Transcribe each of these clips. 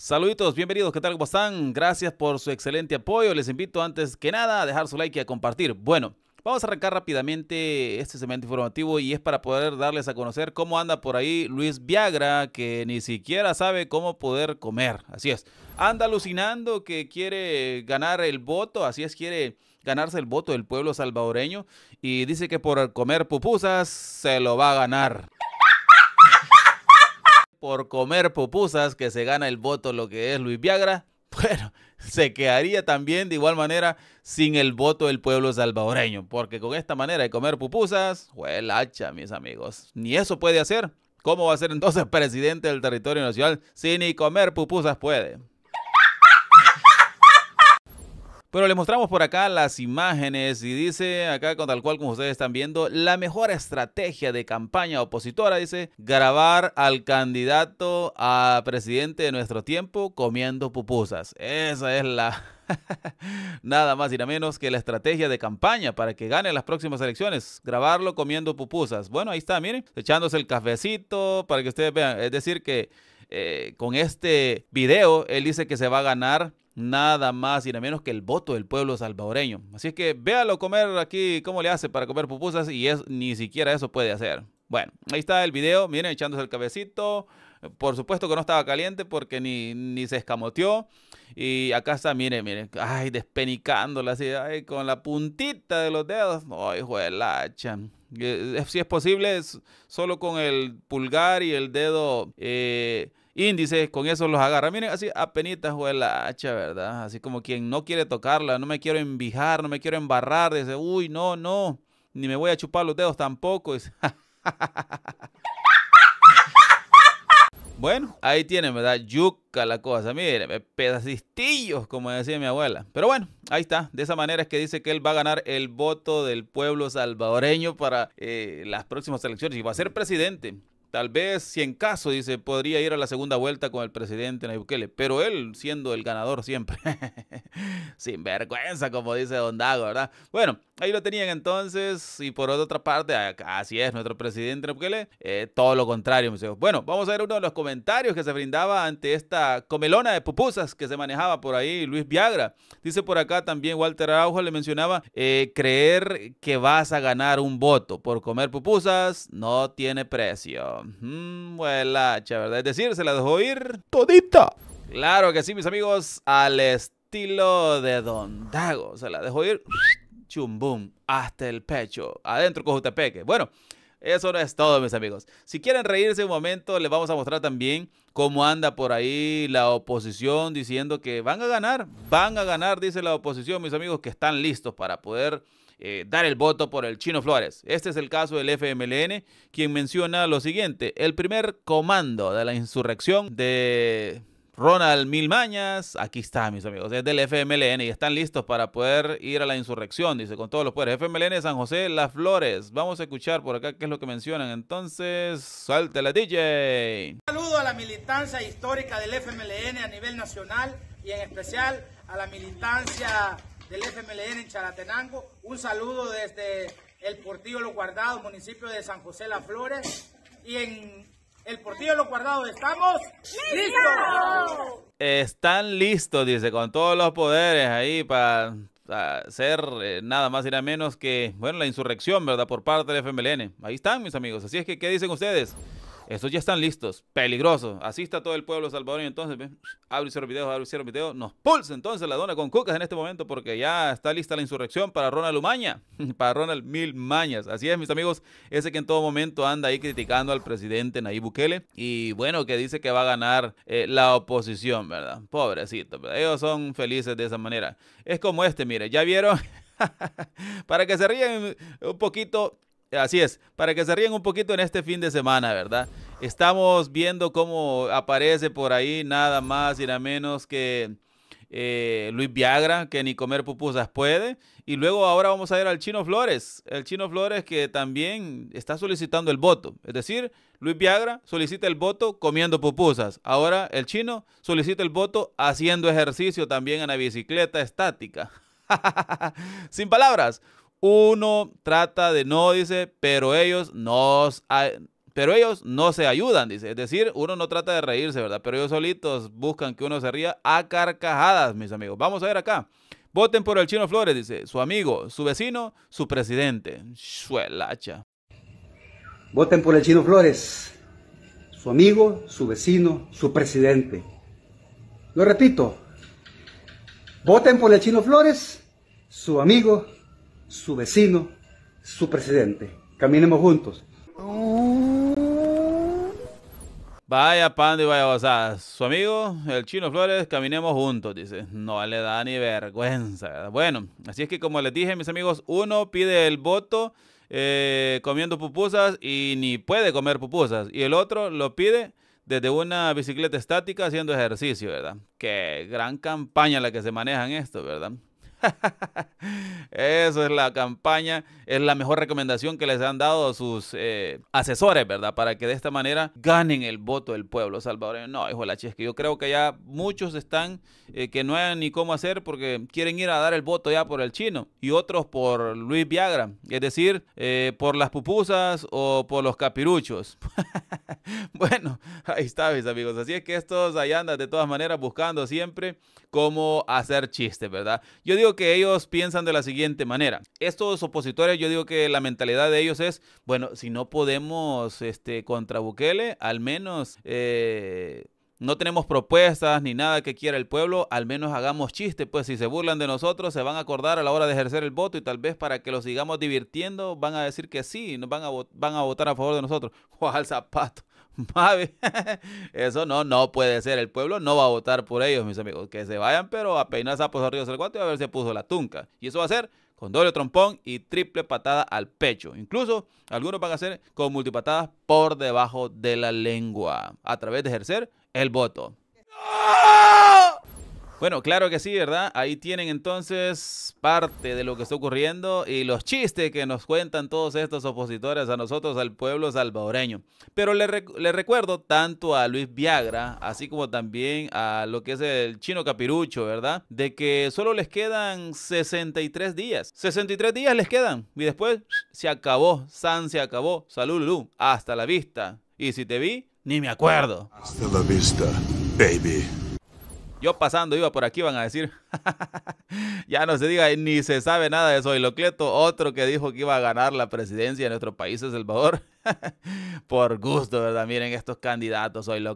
Saluditos, bienvenidos, ¿qué tal? ¿Cómo están? Gracias por su excelente apoyo. Les invito antes que nada a dejar su like y a compartir. Bueno, vamos a arrancar rápidamente este segmento informativo y es para poder darles a conocer cómo anda por ahí Luis Viagra, que ni siquiera sabe cómo poder comer. Así es. Anda alucinando que quiere ganar el voto, así es, quiere ganarse el voto del pueblo salvadoreño y dice que por comer pupusas se lo va a ganar por comer pupusas que se gana el voto lo que es Luis Viagra, bueno, se quedaría también de igual manera sin el voto del pueblo salvadoreño, porque con esta manera de comer pupusas, el hacha, mis amigos, ni eso puede hacer. ¿Cómo va a ser entonces presidente del territorio nacional si ni comer pupusas puede? Pero le mostramos por acá las imágenes y dice acá con tal cual como ustedes están viendo, la mejor estrategia de campaña opositora dice grabar al candidato a presidente de nuestro tiempo comiendo pupusas. Esa es la Nada más y nada menos que la estrategia de campaña para que gane las próximas elecciones. Grabarlo comiendo pupusas. Bueno, ahí está, miren, echándose el cafecito para que ustedes vean. Es decir, que eh, con este video él dice que se va a ganar nada más y nada menos que el voto del pueblo salvadoreño. Así es que véalo comer aquí, cómo le hace para comer pupusas y es, ni siquiera eso puede hacer. Bueno, ahí está el video, miren, echándose el cabecito. Por supuesto que no estaba caliente porque ni, se escamoteó. Y acá está, miren, miren, ay, despenicándola así, ay, con la puntita de los dedos. Ay, hijo de eh, eh, Si es posible, es solo con el pulgar y el dedo eh, índices, con eso los agarra. Miren, así apenas fue la hacha, ¿verdad? Así como quien no quiere tocarla, no me quiero envijar, no me quiero embarrar, dice, uy, no, no, ni me voy a chupar los dedos tampoco. Bueno, ahí tiene, ¿verdad? Yuca la cosa. Miren, pedacistillos, como decía mi abuela. Pero bueno, ahí está. De esa manera es que dice que él va a ganar el voto del pueblo salvadoreño para eh, las próximas elecciones y va a ser presidente. Tal vez, si en caso, dice, podría ir a la segunda vuelta con el presidente Nayib pero él siendo el ganador siempre. Sin vergüenza, como dice Don Dago, ¿verdad? Bueno, Ahí lo tenían entonces, y por otra parte, así es, nuestro presidente Bukele, eh, todo lo contrario, mis Bueno, vamos a ver uno de los comentarios que se brindaba ante esta comelona de pupusas que se manejaba por ahí, Luis Viagra. Dice por acá también Walter Araujo, le mencionaba, eh, creer que vas a ganar un voto por comer pupusas no tiene precio. Buena, mm, ¿verdad? Es decir, se la dejó ir todita. Claro que sí, mis amigos, al estilo de Don Dago. Se la dejó ir chumbum hasta el pecho. Adentro jutepeque. Bueno, eso no es todo, mis amigos. Si quieren reírse un momento, les vamos a mostrar también cómo anda por ahí la oposición diciendo que van a ganar, van a ganar, dice la oposición, mis amigos, que están listos para poder eh, dar el voto por el Chino Flores. Este es el caso del FMLN, quien menciona lo siguiente, el primer comando de la insurrección de Ronald Milmañas, aquí está, mis amigos, es del FMLN y están listos para poder ir a la insurrección, dice, con todos los poderes. FMLN San José, Las Flores. Vamos a escuchar por acá qué es lo que mencionan. Entonces, salte la DJ. Un saludo a la militancia histórica del FMLN a nivel nacional y en especial a la militancia del FMLN en Charatenango. Un saludo desde el Portillo Los Guardados, municipio de San José Las Flores. Y en el portillo lo guardado. ¿Estamos listos? Están listos, dice, con todos los poderes ahí para ser eh, nada más y nada menos que, bueno, la insurrección, ¿verdad? Por parte del FMLN. Ahí están, mis amigos. Así es que, ¿qué dicen ustedes? Esos ya están listos, peligrosos. Así está todo el pueblo salvadoreño. Entonces, abre y cierra videos, abre y cierra videos. Nos pulsa entonces la dona con cucas en este momento porque ya está lista la insurrección para Ronald Umaña, para Ronald Mil Mañas. Así es, mis amigos, ese que en todo momento anda ahí criticando al presidente Nayib Bukele y bueno, que dice que va a ganar eh, la oposición, ¿verdad? Pobrecito, ellos son felices de esa manera. Es como este, mire, ya vieron. para que se ríen un poquito, Así es, para que se ríen un poquito en este fin de semana, ¿verdad? Estamos viendo cómo aparece por ahí nada más y nada menos que eh, Luis Viagra, que ni comer pupusas puede. Y luego ahora vamos a ver al Chino Flores, el Chino Flores que también está solicitando el voto. Es decir, Luis Viagra solicita el voto comiendo pupusas. Ahora el Chino solicita el voto haciendo ejercicio también en la bicicleta estática. Sin palabras uno trata de no, dice, pero ellos Pero ellos no se ayudan, dice. Es decir, uno no trata de reírse, ¿verdad? Pero ellos solitos buscan que uno se ría a carcajadas, mis amigos. Vamos a ver acá. Voten por el Chino Flores, dice. Su amigo, su vecino, su presidente. Suelacha. Voten por el Chino Flores. Su amigo, su vecino, su presidente. Lo repito. Voten por el Chino Flores. Su amigo, su vecino, su presidente. Caminemos juntos. Vaya pan y vaya Su amigo, el chino Flores, caminemos juntos, dice. No le da ni vergüenza. Bueno, así es que como les dije, mis amigos, uno pide el voto eh, comiendo pupusas y ni puede comer pupusas. Y el otro lo pide desde una bicicleta estática haciendo ejercicio, ¿verdad? Qué gran campaña la que se maneja en esto, ¿verdad? Eso es la campaña, es la mejor recomendación que les han dado sus eh, asesores, ¿verdad? Para que de esta manera ganen el voto del pueblo Salvador No, hijo de la que yo creo que ya muchos están eh, que no hay ni cómo hacer porque quieren ir a dar el voto ya por el chino y otros por Luis Viagra, es decir, eh, por las pupusas o por los capiruchos. bueno, ahí está, mis amigos. Así es que estos ahí andan de todas maneras buscando siempre cómo hacer chistes, ¿verdad? Yo digo que ellos piensan de la siguiente manera. Estos opositores, yo digo que la mentalidad de ellos es, bueno, si no podemos este, contra Bukele, al menos... Eh, no tenemos propuestas ni nada que quiera el pueblo, al menos hagamos chiste, pues si se burlan de nosotros se van a acordar a la hora de ejercer el voto y tal vez para que los sigamos divirtiendo van a decir que sí, nos van a, van a votar a favor de nosotros. ¡Cuál zapato! eso no, no puede ser. El pueblo no va a votar por ellos, mis amigos. Que se vayan, pero a peinar sapos arriba del guante y a ver si puso la tunca. Y eso va a ser con doble trompón y triple patada al pecho. Incluso algunos van a hacer con multipatadas por debajo de la lengua a través de ejercer el voto. Bueno, claro que sí, ¿verdad? Ahí tienen entonces parte de lo que está ocurriendo y los chistes que nos cuentan todos estos opositores a nosotros, al pueblo salvadoreño. Pero le, recuerdo tanto a Luis Viagra, así como también a lo que es el chino capirucho, ¿verdad? De que solo les quedan 63 días. 63 días les quedan y después se acabó, San se acabó, salud, hasta la vista. Y si te vi, ni me acuerdo. Hasta la vista, baby. Yo pasando iba por aquí, van a decir. ya no se diga, ni se sabe nada de Soy Locleto, otro que dijo que iba a ganar la presidencia de nuestro país, El Salvador. por gusto, ¿verdad? Miren estos candidatos, Soy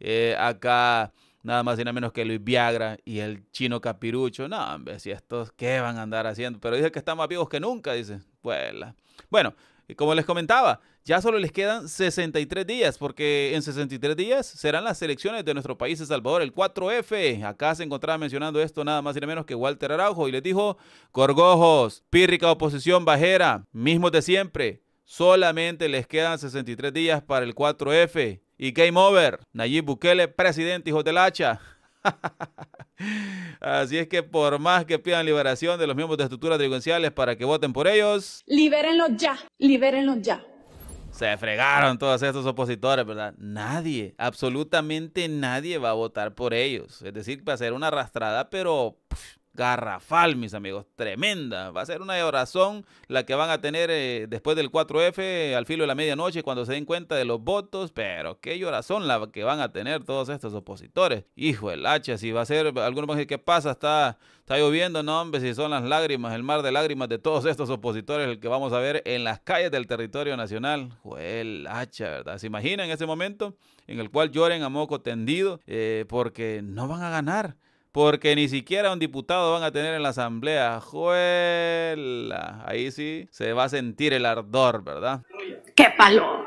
eh, acá nada más y nada menos que Luis Viagra y el chino Capirucho. No, hombre, si estos, ¿qué van a andar haciendo? Pero dice que están más vivos que nunca, dice. Bueno, bueno como les comentaba, ya solo les quedan 63 días, porque en 63 días serán las elecciones de nuestro país, El Salvador, el 4F. Acá se encontraba mencionando esto nada más y nada menos que Walter Araujo y les dijo, Gorgojos, pírrica oposición bajera, mismo de siempre, solamente les quedan 63 días para el 4F. Y game over, Nayib Bukele, presidente, hijo del hacha. Así es que por más que pidan liberación de los miembros de estructuras delincuenciales para que voten por ellos. Libérenlos ya, libérenlos ya. Se fregaron todos estos opositores, ¿verdad? Nadie, absolutamente nadie va a votar por ellos. Es decir, va a ser una arrastrada, pero garrafal, mis amigos, tremenda. Va a ser una llorazón la que van a tener eh, después del 4F al filo de la medianoche cuando se den cuenta de los votos, pero qué llorazón la que van a tener todos estos opositores. Hijo el hacha, si va a ser, algunos van a decir, ¿qué pasa? Está, está lloviendo, no hombre, si son las lágrimas, el mar de lágrimas de todos estos opositores el que vamos a ver en las calles del territorio nacional. el hacha, ¿verdad? ¿Se imaginan ese momento en el cual lloren a moco tendido eh, porque no van a ganar? porque ni siquiera un diputado van a tener en la asamblea. Juela, ahí sí se va a sentir el ardor, ¿verdad? ¡Qué paloma!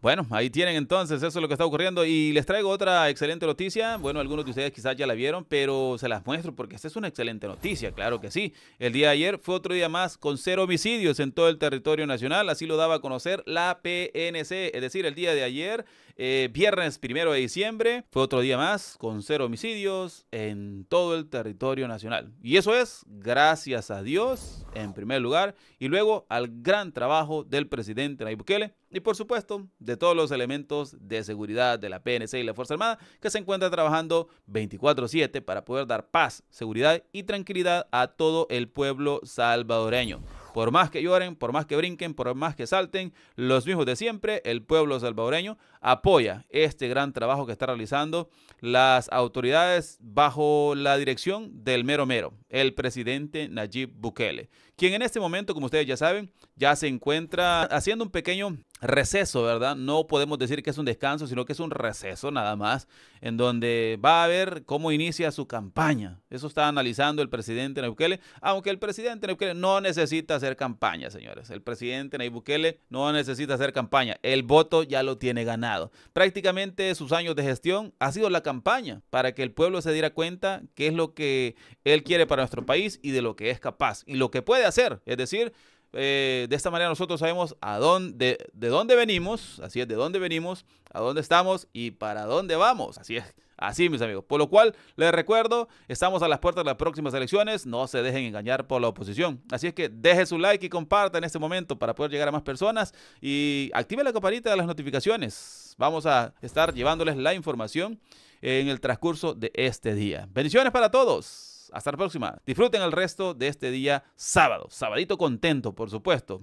Bueno, ahí tienen entonces, eso es lo que está ocurriendo. Y les traigo otra excelente noticia. Bueno, algunos de ustedes quizás ya la vieron, pero se las muestro porque esta es una excelente noticia, claro que sí. El día de ayer fue otro día más con cero homicidios en todo el territorio nacional, así lo daba a conocer la PNC. Es decir, el día de ayer eh, viernes primero de diciembre fue otro día más con cero homicidios en todo el territorio nacional. Y eso es gracias a Dios en primer lugar y luego al gran trabajo del presidente Nayib Bukele y por supuesto de todos los elementos de seguridad de la PNC y la Fuerza Armada que se encuentra trabajando 24/7 para poder dar paz, seguridad y tranquilidad a todo el pueblo salvadoreño. Por más que lloren, por más que brinquen, por más que salten, los mismos de siempre, el pueblo salvadoreño apoya este gran trabajo que están realizando las autoridades bajo la dirección del mero mero, el presidente Nayib Bukele, quien en este momento, como ustedes ya saben, ya se encuentra haciendo un pequeño receso, ¿verdad? No podemos decir que es un descanso, sino que es un receso nada más, en donde va a ver cómo inicia su campaña. Eso está analizando el presidente Nayib Bukele, aunque el presidente Nayib no necesita hacer campaña, señores. El presidente Nayib Bukele no necesita hacer campaña. El voto ya lo tiene ganado. Prácticamente sus años de gestión ha sido la campaña para que el pueblo se diera cuenta qué es lo que él quiere para nuestro país y de lo que es capaz y lo que puede hacer. Es decir, eh, de esta manera nosotros sabemos a dónde, de dónde venimos, así es, de dónde venimos, a dónde estamos y para dónde vamos. Así es, así mis amigos. Por lo cual, les recuerdo, estamos a las puertas de las próximas elecciones, no se dejen engañar por la oposición. Así es que deje su like y comparta en este momento para poder llegar a más personas y active la campanita de las notificaciones. Vamos a estar llevándoles la información en el transcurso de este día. Bendiciones para todos. Hasta la próxima. Disfruten el resto de este día sábado. Sabadito contento, por supuesto.